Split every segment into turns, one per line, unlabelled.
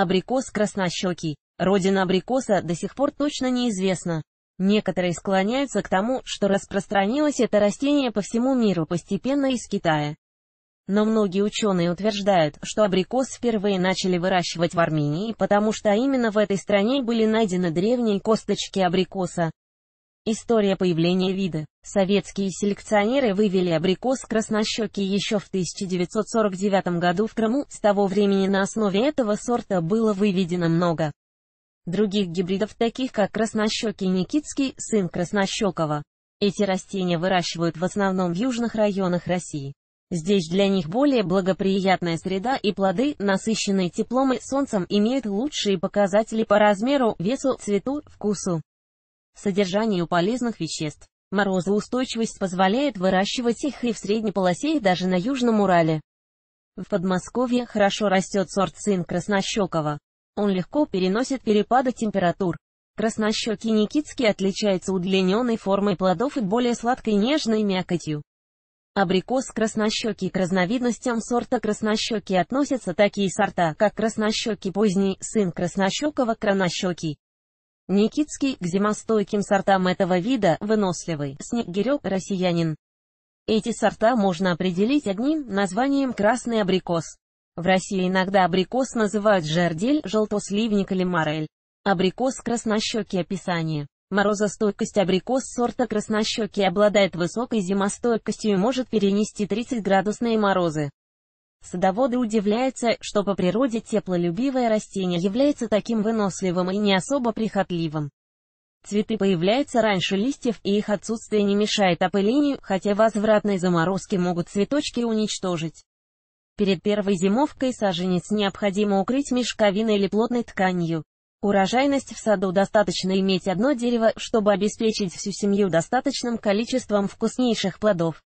Абрикос краснощекий. Родина абрикоса до сих пор точно неизвестна. Некоторые склоняются к тому, что распространилось это растение по всему миру постепенно из Китая. Но многие ученые утверждают, что абрикос впервые начали выращивать в Армении, потому что именно в этой стране были найдены древние косточки абрикоса. История появления вида. Советские селекционеры вывели абрикос краснощеки еще в 1949 году в Крыму, с того времени на основе этого сорта было выведено много других гибридов, таких как краснощеки Никитский, сын краснощекова. Эти растения выращивают в основном в южных районах России. Здесь для них более благоприятная среда и плоды, насыщенные теплом и солнцем, имеют лучшие показатели по размеру, весу, цвету, вкусу содержанию полезных веществ. Морозоустойчивость позволяет выращивать их и в средней полосе, и даже на Южном Урале. В Подмосковье хорошо растет сорт цин краснощекова. Он легко переносит перепады температур. Краснощеки никитский отличается удлиненной формой плодов и более сладкой нежной мякотью. Абрикос краснощеки к разновидностям сорта краснощеки относятся такие сорта, как краснощеки поздний, сын краснощекова, кранощеки. Никитский к зимостойким сортам этого вида выносливый, снегирек, россиянин. Эти сорта можно определить одним названием красный абрикос. В России иногда абрикос называют жердель, желтосливник или морель. Абрикос краснощекий описание. Морозостойкость абрикос сорта краснощекий обладает высокой зимостойкостью и может перенести 30-градусные морозы. Садоводы удивляются, что по природе теплолюбивое растение является таким выносливым и не особо прихотливым. Цветы появляются раньше листьев, и их отсутствие не мешает опылению, хотя возвратные заморозки могут цветочки уничтожить. Перед первой зимовкой саженец необходимо укрыть мешковиной или плотной тканью. Урожайность в саду достаточно иметь одно дерево, чтобы обеспечить всю семью достаточным количеством вкуснейших плодов.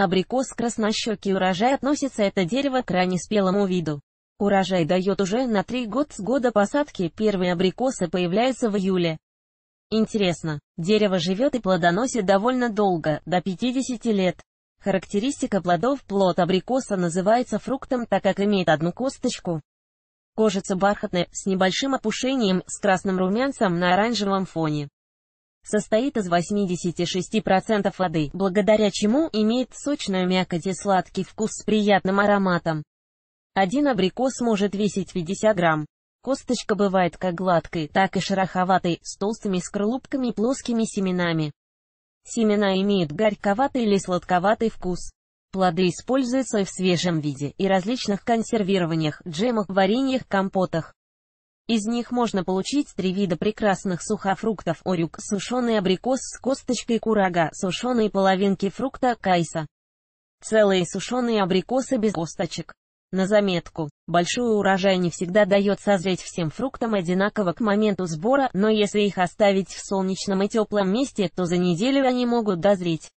Абрикос краснощекий урожай относится это дерево к раннеспелому виду. Урожай дает уже на три год с года посадки, первые абрикосы появляются в июле. Интересно, дерево живет и плодоносит довольно долго, до 50 лет. Характеристика плодов плод абрикоса называется фруктом, так как имеет одну косточку. Кожица бархатная, с небольшим опушением, с красным румянцем на оранжевом фоне состоит из 86% воды, благодаря чему имеет сочную мякоть и сладкий вкус с приятным ароматом. Один абрикос может весить 50 грамм. Косточка бывает как гладкой, так и шероховатой, с толстыми скорлупками и плоскими семенами. Семена имеют горьковатый или сладковатый вкус. Плоды используются и в свежем виде, и различных консервированиях, джемах, вареньях, компотах. Из них можно получить три вида прекрасных сухофруктов орюк, сушеный абрикос с косточкой курага, сушеные половинки фрукта кайса. Целые сушеные абрикосы без косточек. На заметку, большой урожай не всегда дает созреть всем фруктам одинаково к моменту сбора, но если их оставить в солнечном и теплом месте, то за неделю они могут дозреть.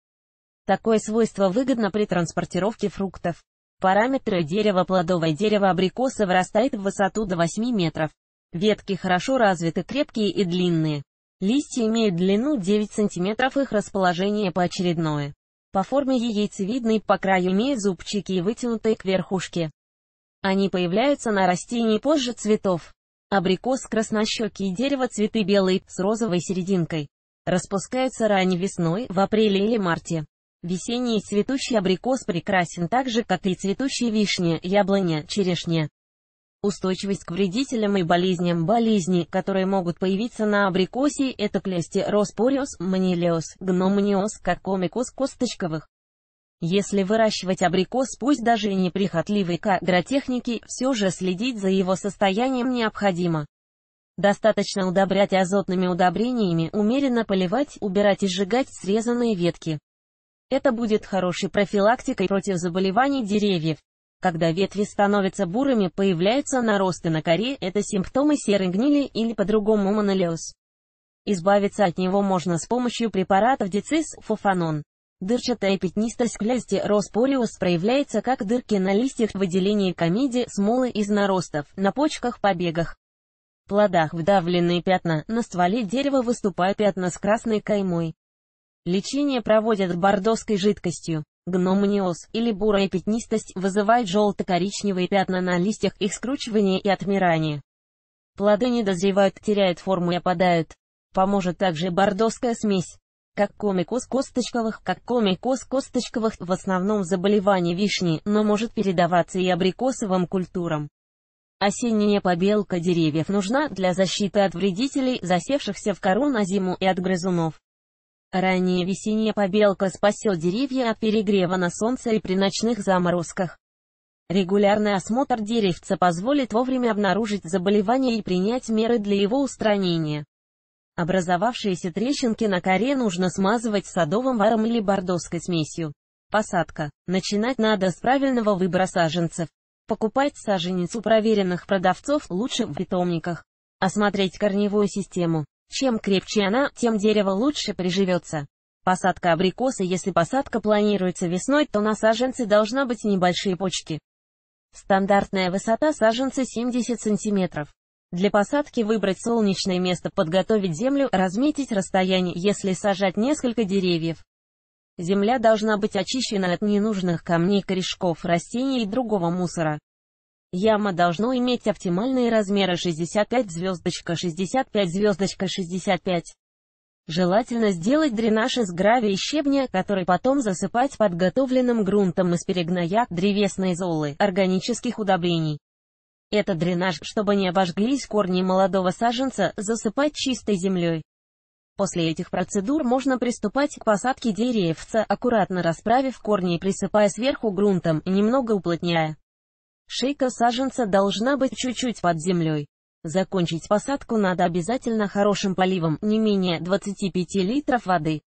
Такое свойство выгодно при транспортировке фруктов. Параметры дерева плодовое дерево абрикоса вырастает в высоту до 8 метров. Ветки хорошо развиты, крепкие и длинные. Листья имеют длину 9 см, их расположение поочередное. По форме яйцевидный, по краю имеют зубчики и вытянутые к верхушке. Они появляются на растении позже цветов. Абрикос краснощекий дерево цветы белые, с розовой серединкой. Распускаются ранней весной, в апреле или марте. Весенний цветущий абрикос прекрасен так же, как и цветущие вишня, яблоня, черешня. Устойчивость к вредителям и болезням. Болезни, которые могут появиться на абрикосе, это роспориус, пориоз, манилиоз, как комикус косточковых. Если выращивать абрикос, пусть даже и неприхотливый к агротехнике, все же следить за его состоянием необходимо. Достаточно удобрять азотными удобрениями, умеренно поливать, убирать и сжигать срезанные ветки. Это будет хорошей профилактикой против заболеваний деревьев. Когда ветви становятся бурыми, появляются наросты на коре, это симптомы серой гнили или по-другому монолеоз. Избавиться от него можно с помощью препаратов дицис, фофанон. Дырчатая пятнистость клясти роспориус проявляется как дырки на листьях, выделение комеди, смолы из наростов, на почках, побегах. В плодах вдавленные пятна, на стволе дерева выступают пятна с красной каймой. Лечение проводят бордовской жидкостью. Гномониоз или бурая пятнистость вызывает желто-коричневые пятна на листьях, их скручивания и отмирания. Плоды не дозревают, теряют форму и опадают. Поможет также бордоская смесь. Как комикоз косточковых, как комикоз косточковых, в основном заболевание вишни, но может передаваться и абрикосовым культурам. Осенняя побелка деревьев нужна для защиты от вредителей, засевшихся в кору на зиму и от грызунов. Ранняя весенняя побелка спасет деревья от перегрева на солнце и при ночных заморозках. Регулярный осмотр деревца позволит вовремя обнаружить заболевание и принять меры для его устранения. Образовавшиеся трещинки на коре нужно смазывать садовым варом или бордовской смесью. Посадка. Начинать надо с правильного выбора саженцев. Покупать саженец у проверенных продавцов лучше в питомниках. Осмотреть корневую систему. Чем крепче она, тем дерево лучше приживется. Посадка абрикоса Если посадка планируется весной, то на саженце должна быть небольшие почки. Стандартная высота саженца 70 см. Для посадки выбрать солнечное место, подготовить землю, разметить расстояние, если сажать несколько деревьев. Земля должна быть очищена от ненужных камней, корешков, растений и другого мусора. Яма должно иметь оптимальные размеры 65 звездочка 65 звездочка 65. Желательно сделать дренаж из гравия и щебня, который потом засыпать подготовленным грунтом из перегноя, древесной золы, органических удобрений. Это дренаж, чтобы не обожглись корни молодого саженца, засыпать чистой землей. После этих процедур можно приступать к посадке деревца, аккуратно расправив корни и присыпая сверху грунтом, немного уплотняя. Шейка саженца должна быть чуть-чуть под землей. Закончить посадку надо обязательно хорошим поливом, не менее 25 литров воды.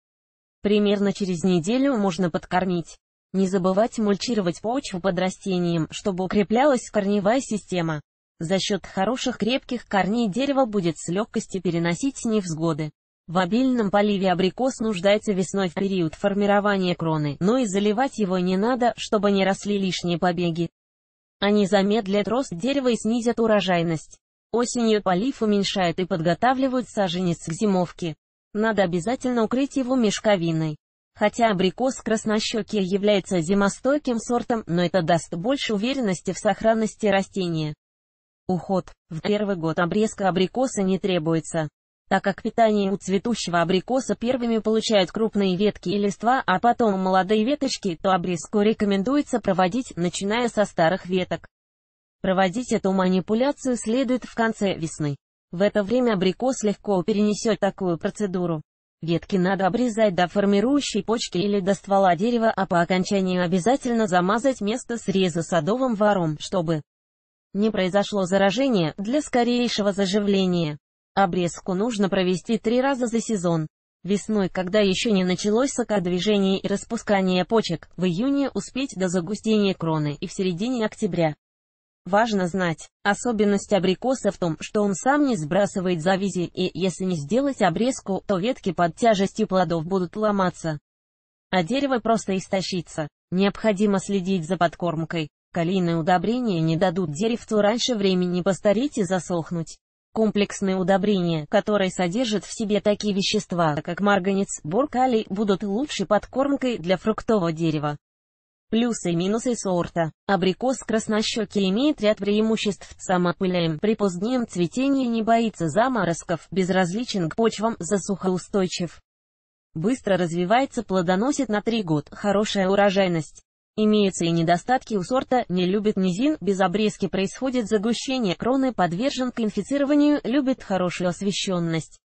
Примерно через неделю можно подкормить. Не забывать мульчировать почву под растением, чтобы укреплялась корневая система. За счет хороших крепких корней дерево будет с легкостью переносить невзгоды. В обильном поливе абрикос нуждается весной в период формирования кроны, но и заливать его не надо, чтобы не росли лишние побеги. Они замедлят рост дерева и снизят урожайность. Осенью полив уменьшает и подготавливают саженец к зимовке. Надо обязательно укрыть его мешковиной. Хотя абрикос краснощеки является зимостойким сортом, но это даст больше уверенности в сохранности растения. Уход. В первый год обрезка абрикоса не требуется так как питание у цветущего абрикоса первыми получают крупные ветки и листва, а потом молодые веточки, то обрезку рекомендуется проводить, начиная со старых веток. Проводить эту манипуляцию следует в конце весны. В это время абрикос легко перенесет такую процедуру. Ветки надо обрезать до формирующей почки или до ствола дерева, а по окончанию обязательно замазать место среза садовым варом, чтобы не произошло заражение, для скорейшего заживления. Обрезку нужно провести три раза за сезон. Весной, когда еще не началось сокодвижение и распускание почек, в июне успеть до загустения кроны и в середине октября. Важно знать, особенность абрикоса в том, что он сам не сбрасывает завязи, и если не сделать обрезку, то ветки под тяжестью плодов будут ломаться, а дерево просто истощится. Необходимо следить за подкормкой. Калийные удобрения не дадут деревцу раньше времени постареть и засохнуть. Комплексные удобрения, которые содержат в себе такие вещества, как марганец, бор, калий, будут лучшей подкормкой для фруктового дерева. Плюсы и минусы сорта. Абрикос краснощеки имеет ряд преимуществ. Самопыляем. При позднем цветении не боится заморозков, безразличен к почвам, засухоустойчив. Быстро развивается, плодоносит на 3 год, хорошая урожайность. Имеются и недостатки у сорта «не любит низин», без обрезки происходит загущение кроны, подвержен к инфицированию, любит хорошую освещенность.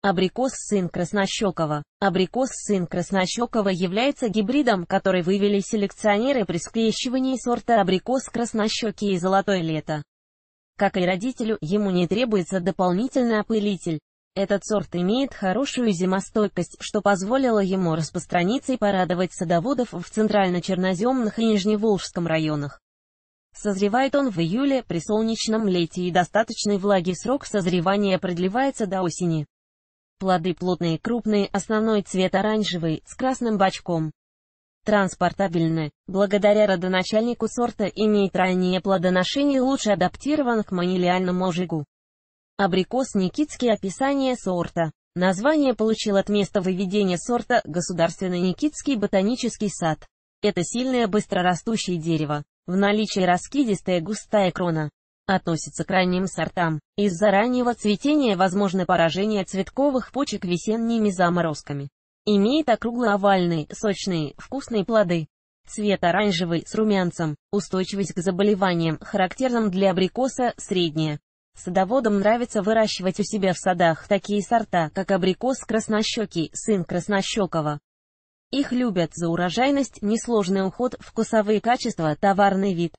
Абрикос сын краснощекова. Абрикос сын краснощекова является гибридом, который вывели селекционеры при склещивании сорта абрикос краснощеки и золотое лето. Как и родителю, ему не требуется дополнительный опылитель. Этот сорт имеет хорошую зимостойкость, что позволило ему распространиться и порадовать садоводов в центрально-черноземных и нижневолжском районах. Созревает он в июле при солнечном лете и достаточной влаге. срок созревания продлевается до осени. Плоды плотные крупные, основной цвет оранжевый, с красным бачком. Транспортабельны. Благодаря родоначальнику сорта имеет раннее плодоношение и лучше адаптирован к манилиальному ожигу. Абрикос Никитский описание сорта. Название получил от места выведения сорта Государственный Никитский ботанический сад. Это сильное быстрорастущее дерево. В наличии раскидистая густая крона. Относится к ранним сортам. Из-за раннего цветения возможно поражение цветковых почек весенними заморозками. Имеет округло-овальные, сочные, вкусные плоды. Цвет оранжевый с румянцем. Устойчивость к заболеваниям, характерным для абрикоса, средняя. Садоводам нравится выращивать у себя в садах такие сорта, как абрикос краснощекий, сын краснощекого. Их любят за урожайность, несложный уход, вкусовые качества, товарный вид.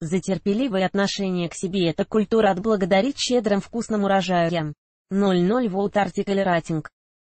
За отношение к себе эта культура отблагодарит щедрым вкусным урожаем. 00 Volt Article Rating